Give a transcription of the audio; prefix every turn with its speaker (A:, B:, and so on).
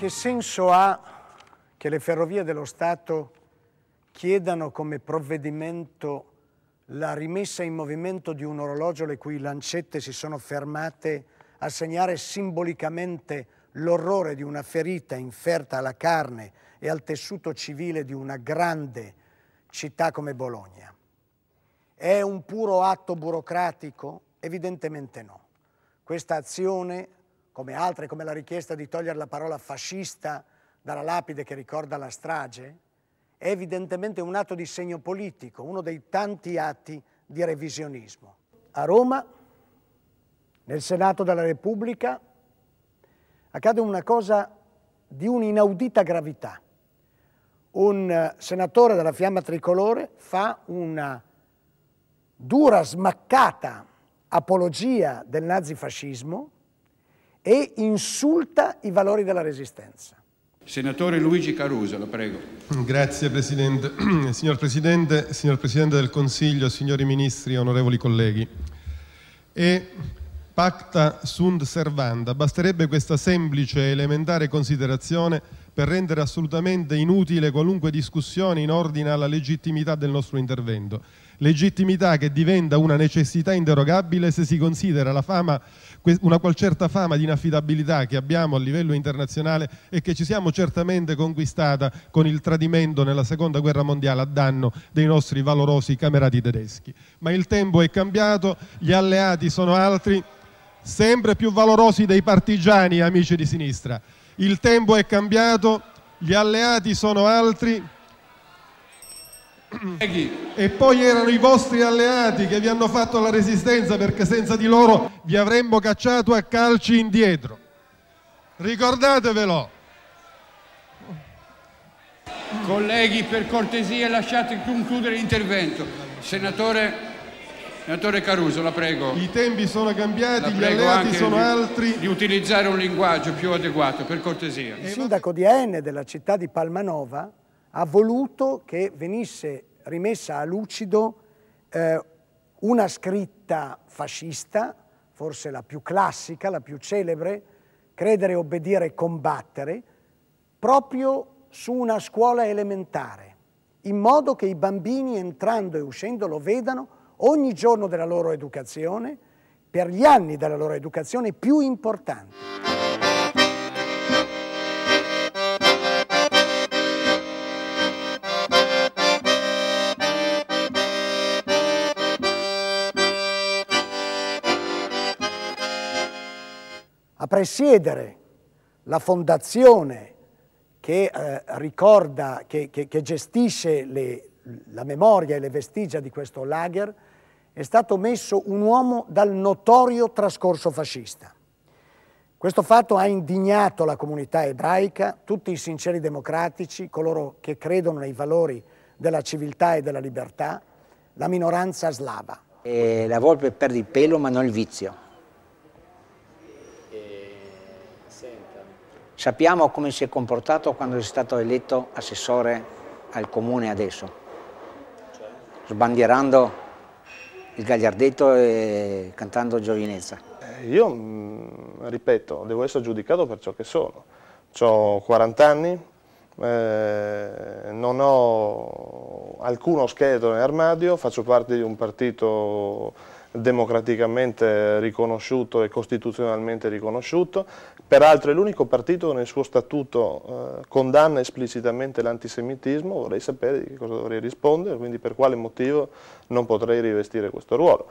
A: Che senso ha che le ferrovie dello Stato chiedano come provvedimento la rimessa in movimento di un orologio le cui lancette si sono fermate a segnare simbolicamente l'orrore di una ferita inferta alla carne e al tessuto civile di una grande città come Bologna. È un puro atto burocratico? Evidentemente no. Questa azione come altre, come la richiesta di togliere la parola fascista dalla lapide che ricorda la strage, è evidentemente un atto di segno politico, uno dei tanti atti di revisionismo. A Roma, nel Senato della Repubblica, accade una cosa di un'inaudita gravità. Un eh, senatore della Fiamma Tricolore fa una dura, smaccata apologia del nazifascismo e insulta i valori della resistenza.
B: Senatore Luigi Caruso, la prego. Grazie Presidente. Signor Presidente, signor Presidente del Consiglio, signori Ministri, onorevoli colleghi. E pacta sunt servanda, basterebbe questa semplice e elementare considerazione per rendere assolutamente inutile qualunque discussione in ordine alla legittimità del nostro intervento. Legittimità che diventa una necessità inderogabile se si considera la fama, una qual certa fama di inaffidabilità che abbiamo a livello internazionale e che ci siamo certamente conquistata con il tradimento nella seconda guerra mondiale a danno dei nostri valorosi camerati tedeschi. Ma il tempo è cambiato, gli alleati sono altri, sempre più valorosi dei partigiani, amici di sinistra il tempo è cambiato, gli alleati sono altri. E poi erano i vostri alleati che vi hanno fatto la resistenza perché senza di loro vi avremmo cacciato a calci indietro. Ricordatevelo. Colleghi, per cortesia lasciate concludere l'intervento. Senatore Senatore Caruso, la prego. I tempi
A: sono cambiati, gli alleati sono di, altri.
B: Di utilizzare un linguaggio più adeguato, per cortesia. Il
A: sindaco di Aenne della città di Palmanova ha voluto che venisse rimessa a lucido eh, una scritta fascista, forse la più classica, la più celebre, credere, obbedire e combattere, proprio su una scuola elementare, in modo che i bambini entrando e uscendo lo vedano ogni giorno della loro educazione, per gli anni della loro educazione più importanti. A presiedere la fondazione che, eh, ricorda, che, che, che gestisce le, la memoria e le vestigia di questo lager, è stato messo un uomo dal notorio trascorso fascista. Questo fatto ha indignato la comunità ebraica, tutti i sinceri democratici, coloro che credono nei valori della civiltà e della libertà, la minoranza slava. E la volpe perde il pelo ma non il vizio. E... Sappiamo come si è comportato quando è stato eletto assessore al comune adesso sbandierando il gagliardetto e cantando giovinezza. Eh, io, mm, ripeto, devo essere
B: giudicato per ciò che sono. ho 40 anni, eh, non ho alcuno scheletro in armadio, faccio parte di un partito democraticamente riconosciuto e costituzionalmente riconosciuto, peraltro è l'unico partito che nel suo statuto eh, condanna esplicitamente l'antisemitismo, vorrei sapere di che cosa dovrei rispondere, quindi per quale motivo non potrei rivestire questo ruolo.